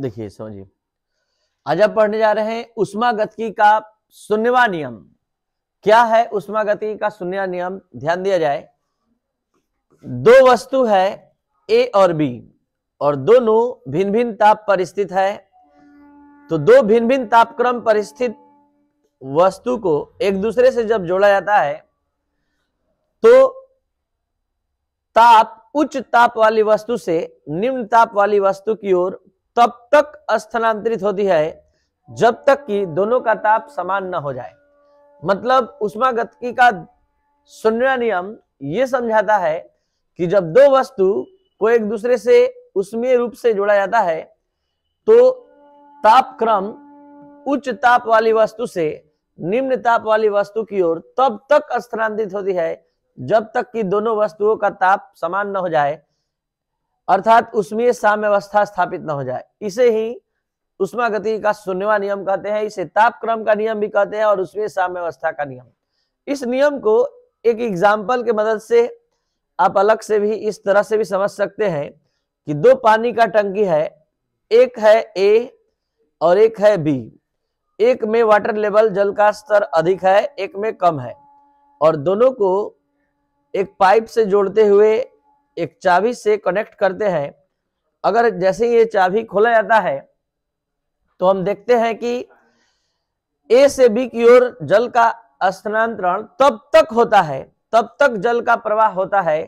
देखिए समझिए आज आप पढ़ने जा रहे हैं उष्मागतिकी का सुनवा नियम क्या है उष्मा गति का सुनवा नियम ध्यान दिया जाए दो वस्तु है ए और बी और दोनों भिन्न भिन्न ताप पर स्थित है तो दो भिन्न भिन्न तापक्रम पर स्थित वस्तु को एक दूसरे से जब जोड़ा जाता है तो ताप उच्च ताप वाली वस्तु से निम्न ताप वाली वस्तु की ओर तब तक स्थानांतरित होती है जब तक कि दोनों का ताप समान न हो जाए मतलब गति का शून्य नियम ये समझाता है कि जब दो वस्तु को एक दूसरे से उष्मीय रूप से जोड़ा जाता है तो ताप क्रम उच्च ताप वाली वस्तु से निम्न ताप वाली वस्तु की ओर तब तक स्थानांतरित होती है जब तक कि दोनों वस्तुओं का ताप समान न हो जाए अर्थात उसमें साम्यवस्था स्थापित न हो जाए इसे ही उष्मा गति का सुनवा नियम कहते हैं इसे तापक्रम का नियम भी कहते हैं और उसमें साम्यवस्था का नियम इस नियम को एक एग्जाम्पल के मदद से आप अलग से भी इस तरह से भी समझ सकते हैं कि दो पानी का टंकी है एक है ए और एक है बी एक में वाटर लेवल जल का स्तर अधिक है एक में कम है और दोनों को एक पाइप से जोड़ते हुए एक चाबी से कनेक्ट करते हैं अगर जैसे ये चाबी खोला जाता है तो हम देखते हैं कि ए से बी की ओर जल का स्थानांतरण तब तक होता है तब तक जल का प्रवाह होता है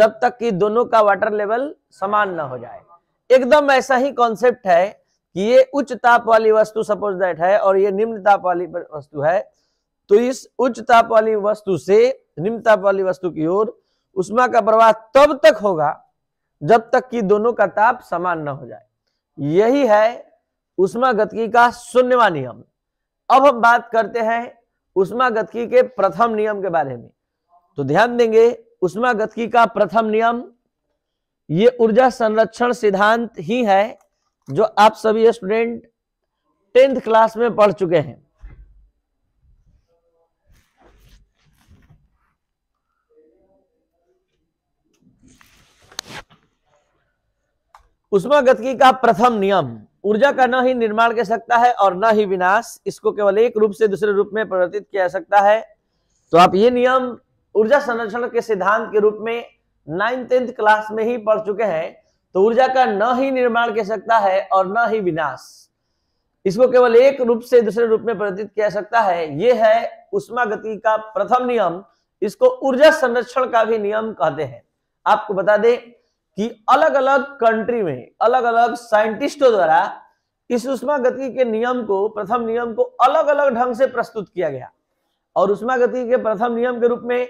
जब तक कि दोनों का वाटर लेवल समान ना हो जाए एकदम ऐसा ही कॉन्सेप्ट है कि ये उच्च ताप वाली वस्तु सपोज दैट है और ये निम्न ताप वाली वस्तु है तो इस उच्च ताप वाली वस्तु से निम्न ताप वाली वस्तु की ओर उष्मा का प्रवाह तब तक होगा जब तक कि दोनों का ताप समान न हो जाए यही है उष्मा गतकी का शून्यवा नियम अब हम बात करते हैं उष्मा गतकी के प्रथम नियम के बारे में तो ध्यान देंगे उष्मा गतकी का प्रथम नियम ये ऊर्जा संरक्षण सिद्धांत ही है जो आप सभी स्टूडेंट टेंथ क्लास में पढ़ चुके हैं गति का प्रथम नियम ऊर्जा का न ही निर्माण कर सकता है और न ही विनाश इसको केवल एक रूप से दूसरे रूप में परिवर्तित किया जा सकता है तो आप ये नियम ऊर्जा संरक्षण के सिद्धांत के रूप में नाइन टेंथ क्लास में ही पढ़ चुके हैं तो ऊर्जा का न ही निर्माण कर सकता है और न ही विनाश इसको केवल एक रूप से दूसरे रूप में परिवर्तित किया जा सकता है यह है उष्मा गति का प्रथम नियम इसको ऊर्जा संरक्षण का भी नियम कहते हैं आपको बता दें कि अलग अलग कंट्री में अलग अलग साइंटिस्टों द्वारा इस गति के नियम को प्रथम नियम को अलग अलग ढंग से प्रस्तुत किया गया और उष्मा गति के प्रथम नियम के रूप में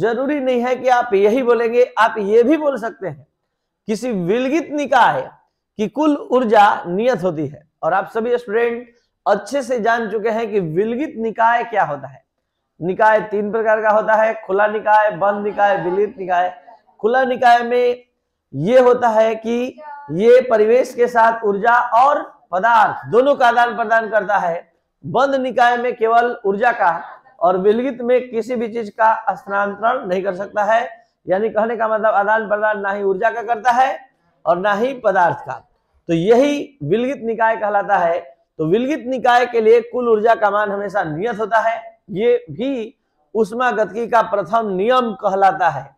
जरूरी नहीं है कि आप यही बोलेंगे आप ये भी बोल सकते हैं किसी विलगित निकाय की कुल ऊर्जा नियत होती है और आप सभी स्टूडेंट अच्छे से जान चुके हैं कि विलगित निकाय क्या होता है निकाय तीन प्रकार का होता है खुला निकाय बंद निकाय विलित निकाय खुला निकाय में ये होता है कि ये परिवेश के साथ ऊर्जा और पदार्थ दोनों का आदान प्रदान करता है बंद निकाय में केवल ऊर्जा का और विलगित में किसी भी चीज का स्थानांतरण नहीं कर सकता है यानी कहने का मतलब आदान प्रदान ना ही ऊर्जा का करता है और ना ही पदार्थ का तो यही विलगित निकाय कहलाता है तो विलगित निकाय के लिए कुल ऊर्जा का मान हमेशा नियत होता है ये भी उष्मा गति का प्रथम नियम कहलाता है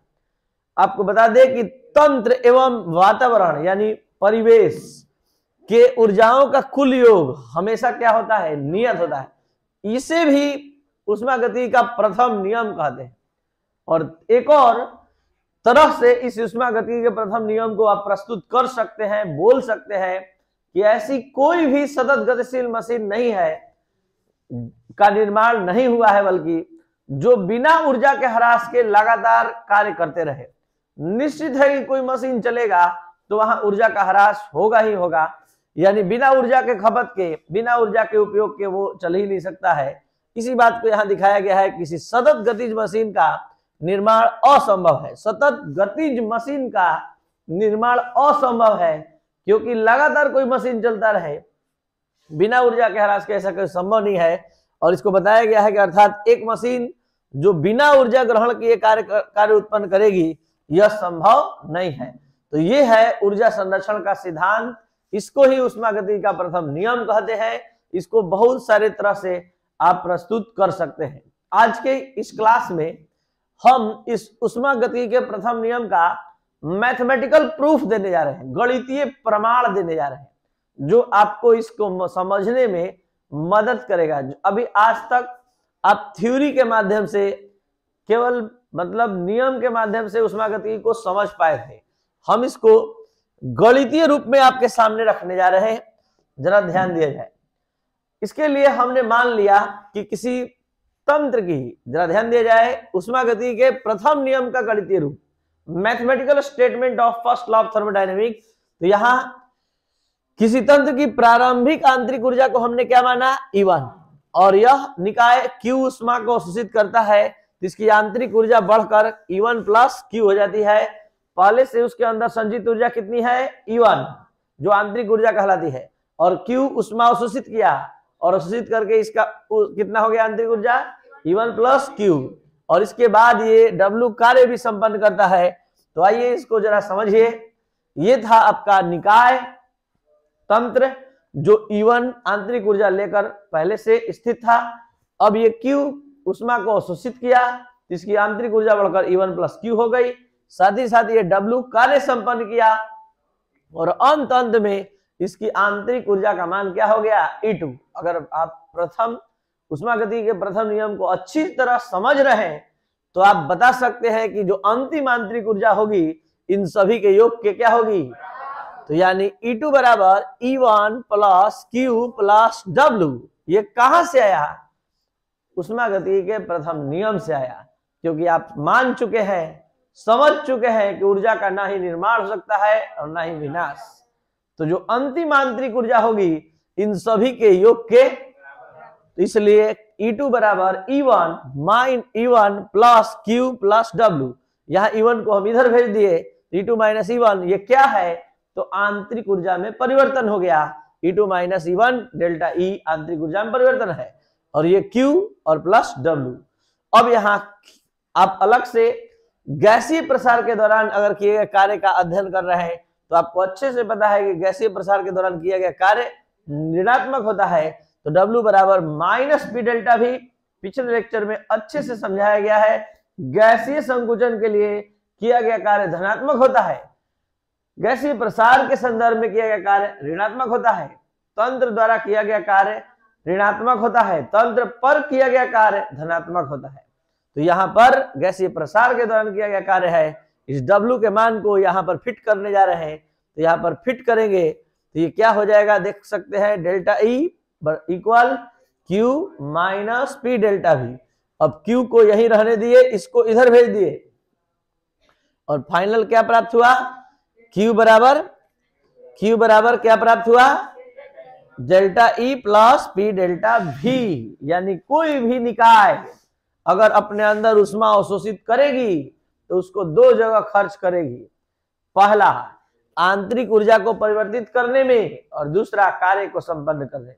आपको बता दें कि तंत्र एवं वातावरण यानी परिवेश के ऊर्जाओं का कुल योग हमेशा क्या होता है नियत होता है इसे भी उष्मा गति का प्रथम नियम कहते हैं और एक और तरह से इस उष्मा गति के प्रथम नियम को आप प्रस्तुत कर सकते हैं बोल सकते हैं कि ऐसी कोई भी सतत गतिशील मशीन नहीं है का निर्माण नहीं हुआ है बल्कि जो बिना ऊर्जा के ह्रास के लगातार कार्य करते रहे निश्चित है कि कोई मशीन चलेगा तो वहां ऊर्जा का ह्रास होगा ही होगा यानी बिना ऊर्जा के खपत के बिना ऊर्जा के उपयोग के वो चल ही नहीं सकता है इसी बात को यहाँ दिखाया गया है किसी सतत गतिज मशीन का निर्माण असंभव है सतत गतिज मशीन का निर्माण असंभव है क्योंकि लगातार कोई मशीन चलता रहे बिना ऊर्जा के ह्रास के ऐसा कोई संभव नहीं है और इसको बताया गया है कि अर्थात एक मशीन जो बिना ऊर्जा ग्रहण के कार्य कार्य उत्पन्न करेगी यह संभव नहीं है तो ये है ऊर्जा संरक्षण का सिद्धांत इसको ही गति का प्रथम नियम कहते हैं इसको बहुत सारे तरह से आप प्रस्तुत कर सकते हैं आज के इस क्लास में हम इस गति के प्रथम नियम का मैथमेटिकल प्रूफ देने जा रहे हैं गणितीय प्रमाण देने जा रहे हैं जो आपको इसको समझने में मदद करेगा अभी आज तक आप थ्योरी के माध्यम से केवल मतलब नियम के माध्यम से उष्मागतिकी को समझ पाए थे हम इसको गणितीय रूप में आपके सामने रखने जा रहे हैं जरा ध्यान दिया जाए इसके लिए हमने मान लिया कि किसी तंत्र की जरा ध्यान दिया जाए उष्मागति के प्रथम नियम का गणितीय रूप mathematical statement of first law of thermodynamics तो यहां किसी तंत्र की प्रारंभिक आंतरिक ऊर्जा को हमने क्या माना इवन e और यह निकाय क्यू उष्मा को शोषित करता है जिसकी आंतरिक ऊर्जा बढ़कर E1 वन प्लस क्यू हो जाती है पहले से उसके अंदर संचित ऊर्जा कितनी है E1 जो आंतरिक ऊर्जा कहलाती है और Q उष्मा अवशोषित किया और अवशोषित करके इसका कितना हो गया आंतरिक ऊर्जा E1 वन प्लस क्यू और इसके बाद ये W कार्य भी संपन्न करता है तो आइए इसको जरा समझिए ये था आपका निकाय तंत्र जो E1 आंतरिक ऊर्जा लेकर पहले से स्थित था अब ये क्यू उष्मा को अवशोषित किया जिसकी इसकी आंतरिक ऊर्जा बढ़कर E1 प्लस क्यू हो गई साथ ही साथ ये W कार्य संपन्न किया और अंत अंत में इसकी आंतरिक ऊर्जा का मान क्या हो गया E2 अगर आप प्रथम उष्मा गति के प्रथम नियम को अच्छी तरह समझ रहे हैं तो आप बता सकते हैं कि जो अंतिम आंतरिक ऊर्जा होगी इन सभी के योग के क्या होगी तो यानी E2 बराबर E1 plus Q plus W ये कहां से आया उष्मा गति के प्रथम नियम से आया क्योंकि आप मान चुके हैं समझ चुके हैं कि ऊर्जा का ना ही निर्माण हो सकता है और ना ही विनाश तो जो अंतिम आंतरिक ऊर्जा होगी इन सभी के योग के तो इसलिए E2 बराबर E1 mine one plus Q plus W यहाँ ईवन e को हम इधर भेज दिए E2 माइनस E1 ये क्या है तो आंतरिक ऊर्जा में परिवर्तन हो गया E2 minus E1 delta E आंतरिक ऊर्जा में परिवर्तन है और ये Q और प्लस W अब यहाँ आप अलग से गैसीय प्रसार के दौरान अगर किए गए कार्य का अध्ययन कर रहे हैं तो आपको अच्छे से पता है कि गैसीय प्रसार के दौरान किया गया कार्य ऋणात्मक होता है तो W बराबर माइनस पी डेल्टा भी पिछले लेक्चर में अच्छे से समझाया गया है गैसीय संकुचन के लिए किया गया कार्य धनात्मक होता है गैसीय प्रसार के संदर्भ में किया गया कार्य ऋणात्मक होता है तंत्र द्वारा किया गया कार्य ऋणात्मक होता है तंत्र पर किया गया कार्य धनात्मक होता है तो यहाँ पर गैसीय प्रसार के दौरान किया गया कार्य है इस W के मान को यहाँ पर फिट करने जा रहे हैं तो यहाँ पर फिट करेंगे तो ये क्या हो जाएगा देख सकते हैं delta E equal Q minus P delta V अब Q को यही रहने दिए इसको इधर भेज दिए और फाइनल क्या प्राप्त हुआ Q बराबर Q बराबर क्या प्राप्त हुआ delta E plus P delta V यानी कोई भी निकाय अगर अपने अंदर उष्मा अवशोषित करेगी तो उसको दो जगह खर्च करेगी पहला आंतरिक ऊर्जा को परिवर्तित करने में और दूसरा कार्य को संपन्न करने में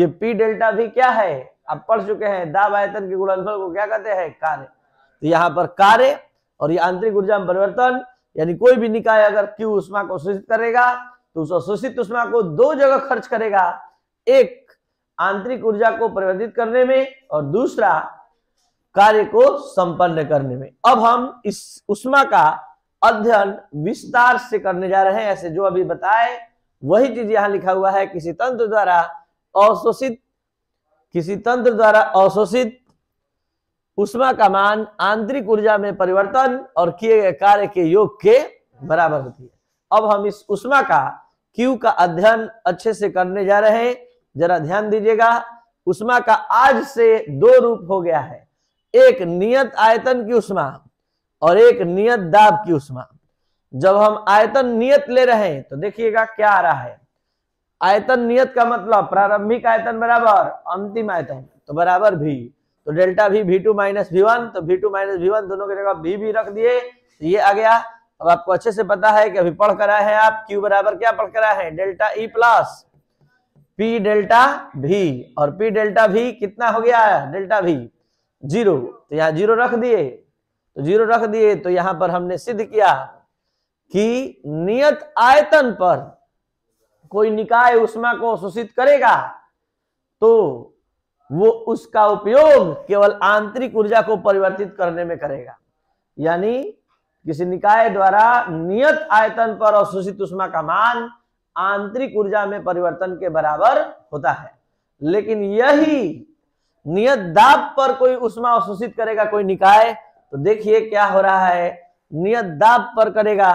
ये पी डेल्टा भी क्या है आप पढ़ चुके हैं दाब आयतन के गुणनफल को क्या कहते हैं कार्य तो यहाँ पर कार्य और ये आंतरिक ऊर्जा में परिवर्तन यानी कोई भी निकाय अगर क्यू उष्मा को शोषित करेगा तो उस अशोषित उष्मा को दो जगह खर्च करेगा एक आंतरिक ऊर्जा को परिवर्तित करने में और दूसरा कार्य को संपन्न करने में अब हम इस उष्मा का अध्ययन विस्तार से करने जा रहे हैं ऐसे जो अभी बताए वही चीज यहां लिखा हुआ है किसी तंत्र द्वारा अशोषित किसी तंत्र द्वारा अशोषित उष्मा का मान आंतरिक ऊर्जा में परिवर्तन और किए गए कार्य के योग के बराबर होती है अब हम इस उष्मा का क्यू का अध्ययन अच्छे से करने जा रहे हैं जरा ध्यान दीजिएगा उष्मा का आज से दो रूप हो गया है एक नियत आयतन की उष्मा और एक नियत दाब की उष्मा जब हम आयतन नियत ले रहे हैं तो देखिएगा क्या आ रहा है आयतन नियत का मतलब प्रारंभिक आयतन बराबर अंतिम आयतन तो बराबर भी तो डेल्टा भी भी टू माइनस भी वन तो भी टू माइनस भी वन दोनों की जगह भी भी रख दिए तो ये आ गया अब आपको अच्छे से पता है कि अभी पढ़ कर आए हैं आप क्यू बराबर क्या पढ़ कर आए हैं delta E plus P delta V और पी डेल्टा भी कितना हो गया है डेल्टा भी जीरो तो यहाँ जीरो रख दिए तो जीरो रख दिए तो यहाँ पर हमने सिद्ध किया कि नियत आयतन पर कोई निकाय उष्मा को शोषित करेगा तो वो उसका उपयोग केवल आंतरिक ऊर्जा को परिवर्तित करने में करेगा यानी किसी निकाय द्वारा नियत आयतन पर अवशोषित उष्मा का मान आंतरिक ऊर्जा में परिवर्तन के बराबर होता है लेकिन यही नियत दाब पर कोई उष्मा अवशोषित करेगा कोई निकाय तो देखिए क्या हो रहा है नियत दाब पर करेगा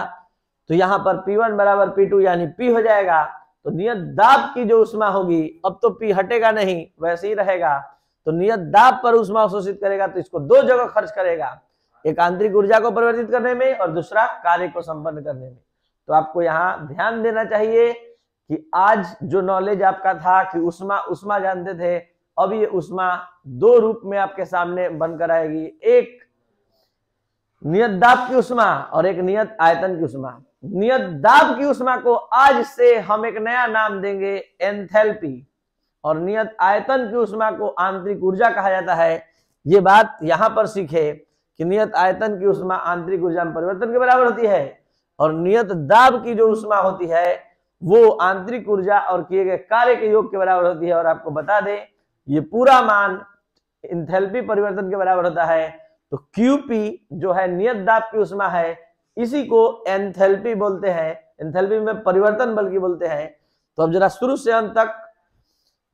तो यहां पर P1 बराबर P2 यानी P हो जाएगा तो नियत दाब की जो उष्मा होगी अब तो P हटेगा नहीं वैसे ही रहेगा तो नियत दाब पर उष्मा अवशोषित करेगा तो इसको दो जगह खर्च करेगा एक आंतरिक ऊर्जा को परिवर्तित करने में और दूसरा कार्य को संपन्न करने में तो आपको यहाँ ध्यान देना चाहिए कि आज जो नॉलेज आपका था कि उष्मा उष्मा जानते थे अब ये उष्मा दो रूप में आपके सामने बनकर आएगी एक नियत दाब की उष्मा और एक नियत आयतन की उष्मा नियत दाब की उष्मा को आज से हम एक नया नाम देंगे एंथेल्पी और नियत आयतन की उष्मा को आंतरिक ऊर्जा कहा जाता है ये बात यहां पर सीखे कि नियत आयतन की उष्मा आंतरिक ऊर्जा में परिवर्तन के बराबर होती है और नियत दाब की जो उष्मा होती है वो आंतरिक ऊर्जा और किए गए कार्य के योग के बराबर होती है और आपको बता दें ये पूरा मान इंथेल्पी परिवर्तन के बराबर होता है तो क्यूपी जो है नियत दाब की उष्मा है इसी को एंथेल्पी बोलते हैं एंथेल्पी में परिवर्तन बल्कि बोलते हैं तो अब जरा शुरू से अंत तक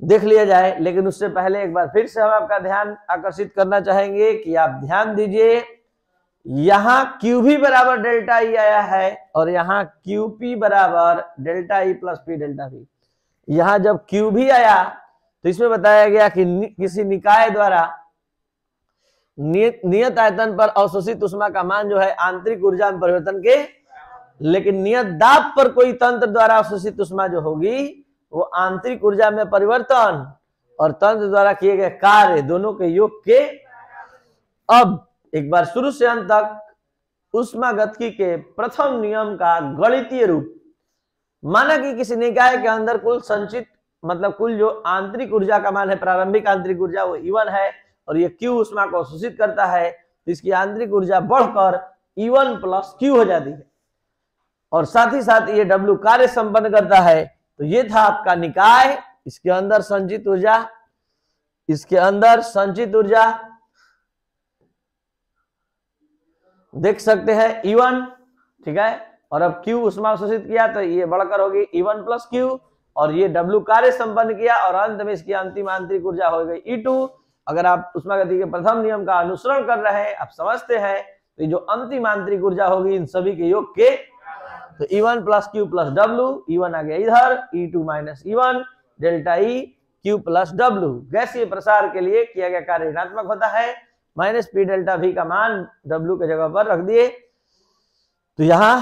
देख लिया जाए लेकिन उससे पहले एक बार फिर से हम आपका ध्यान आकर्षित करना चाहेंगे कि आप ध्यान दीजिए यहां क्यू भी बराबर डेल्टा ई e आया है और यहां क्यू पी बराबर delta E plus P delta P यहां जब क्यू भी आया तो इसमें बताया गया कि नि, किसी निकाय द्वारा नियत नियत आयतन पर अवशोषित उष्मा का मान जो है आंतरिक ऊर्जा में परिवर्तन के लेकिन नियत दाब पर कोई तंत्र द्वारा अवशोषित उष्मा जो होगी वो आंतरिक ऊर्जा में परिवर्तन और तंत्र द्वारा किए गए कार्य दोनों के योग के अब एक बार शुरू से अंत तक गति के प्रथम नियम का गणितीय रूप माना कि किसी निकाय के अंदर कुल संचित मतलब कुल जो आंतरिक ऊर्जा का मान है प्रारंभिक आंतरिक ऊर्जा वो इवन e है और ये क्यू उष्मा को शोषित करता है तो इसकी आंतरिक ऊर्जा बढ़कर इवन प्लस क्यू हो जाती है और साथ ही साथ ये डब्ल्यू कार्य संपन्न करता है तो ये था आपका निकाय इसके अंदर संचित ऊर्जा इसके अंदर संचित ऊर्जा देख सकते हैं इवन e ठीक है और अब क्यू उष्मा अवशोषित किया तो ये बढ़कर होगी इवन प्लस क्यू और ये डब्ल्यू कार्य संपन्न किया और अंत में इसकी अंतिम आंतरिक ऊर्जा हो गई ई e टू अगर आप उष्मा गति के प्रथम नियम का अनुसरण कर रहे हैं आप समझते हैं तो जो अंतिम आंतरिक ऊर्जा होगी इन सभी के योग के तो E one plus Q plus W E one आ गया इधर E two minus E one delta E Q plus W गैसीय प्रसार के लिए किया गया कार्य ऋणात्मक होता है माइनस पी डेल्टा वी का मान डब्ल्यू के जगह पर रख दिए तो यहाँ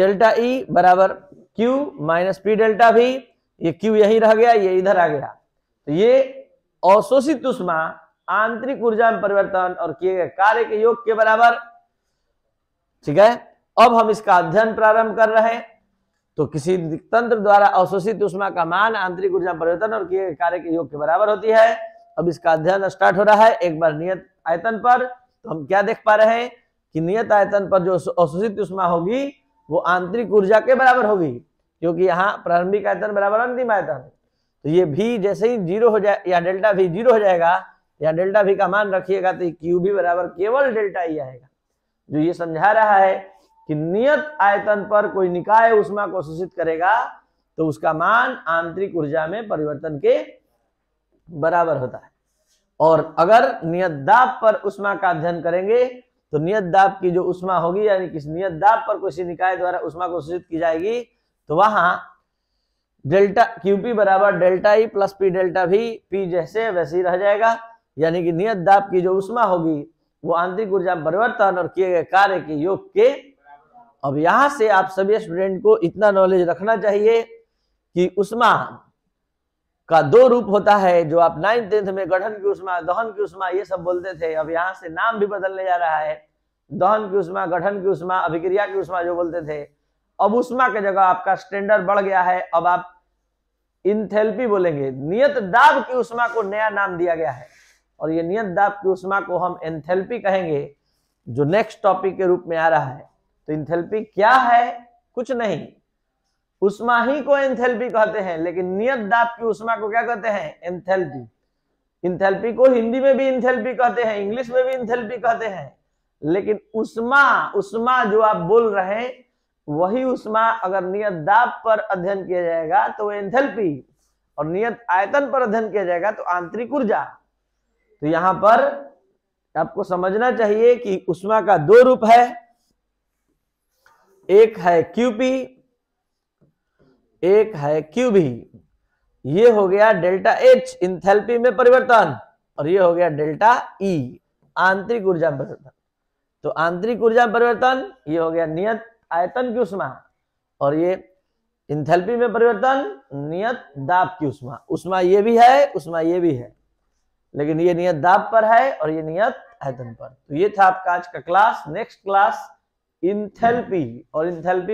डेल्टा ई e बराबर Q minus P delta V ये क्यू यही रह गया ये इधर आ गया तो ये अवशोषित उष्मा आंतरिक ऊर्जा में परिवर्तन और किए गए कार्य के योग के बराबर ठीक है अब हम इसका अध्ययन प्रारंभ कर रहे हैं तो किसी तंत्र द्वारा अवशोषित उष्मा का मान आंतरिक ऊर्जा परिवर्तन और किए कार्य के योग के बराबर होती है अब इसका अध्ययन स्टार्ट हो रहा है एक बार नियत आयतन पर तो हम क्या देख पा रहे हैं कि नियत आयतन पर जो अवशोषित उष्मा होगी वो आंतरिक ऊर्जा के बराबर होगी क्योंकि यहाँ प्रारंभिक आयतन बराबर अंतिम आयतन तो ये भी जैसे ही जीरो हो जाए या डेल्टा भी जीरो हो जाएगा या डेल्टा भी का मान रखिएगा तो क्यू भी बराबर केवल डेल्टा ही e आएगा जो ये समझा रहा है कि नियत आयतन पर कोई निकाय उष्मा को शोषित करेगा तो उसका मान आंतरिक ऊर्जा में परिवर्तन के बराबर होता है और अगर नियत दाब पर उष्मा का अध्ययन करेंगे तो नियत दाब की जो उष्मा होगी यानी किस नियत दाब पर किसी निकाय द्वारा उष्मा को शोषित की जाएगी तो वहां डेल्टा क्यूपी बराबर delta E plus P delta V P जैसे वैसे ही रह जाएगा यानी कि नियत दाब की जो उष्मा होगी वो आंतरिक ऊर्जा परिवर्तन और किए गए कार्य के योग के अब यहां से आप सभी स्टूडेंट को इतना नॉलेज रखना चाहिए कि उष्मा का दो रूप होता है जो आप नाइन्थ टेंथ में गठन की उष्मा दहन की उष्मा ये सब बोलते थे अब यहाँ से नाम भी बदलने जा रहा है दहन की उष्मा गठन की उष्मा अभिक्रिया की उष्मा जो बोलते थे अब उष्मा के जगह आपका स्टैंडर्ड बढ़ गया है अब आप इनथेल्पी बोलेंगे नियत दाब की उष्मा को नया नाम दिया गया है और ये नियत दाब की उष्मा को हम एंथेल्पी कहेंगे जो नेक्स्ट टॉपिक के रूप में आ रहा है तो इंथेल्पी क्या है कुछ नहीं उष्मा ही को एंथेल्पी कहते हैं लेकिन नियत दाब की उष्मा को क्या कहते हैं एंथेल्पी इंथेल्पी को हिंदी में भी इंथेल्पी कहते हैं इंग्लिश में भी इंथेल्पी कहते हैं लेकिन उष्मा उष्मा जो आप बोल रहे हैं वही उष्मा अगर नियत दाब पर अध्ययन किया जाएगा तो एंथेल्पी और नियत आयतन पर अध्ययन किया जाएगा तो आंतरिक ऊर्जा तो यहां पर आपको समझना चाहिए कि उष्मा का दो रूप है एक है क्यूपी एक है क्यूबी ये हो गया डेल्टा एच इंथेल्पी में परिवर्तन और ये हो गया डेल्टा E आंतरिक ऊर्जा में परिवर्तन तो आंतरिक ऊर्जा परिवर्तन ये हो गया नियत आयतन की उष्मा और ये इंथेल्पी में परिवर्तन नियत दाब की उष्मा उष्मा ये भी है उष्मा ये भी है लेकिन ये नियत दाब पर है और ये नियत आयतन पर तो ये था आपका आज का क्लास नेक्स्ट क्लास इंथेल्पी और इंथेल्पी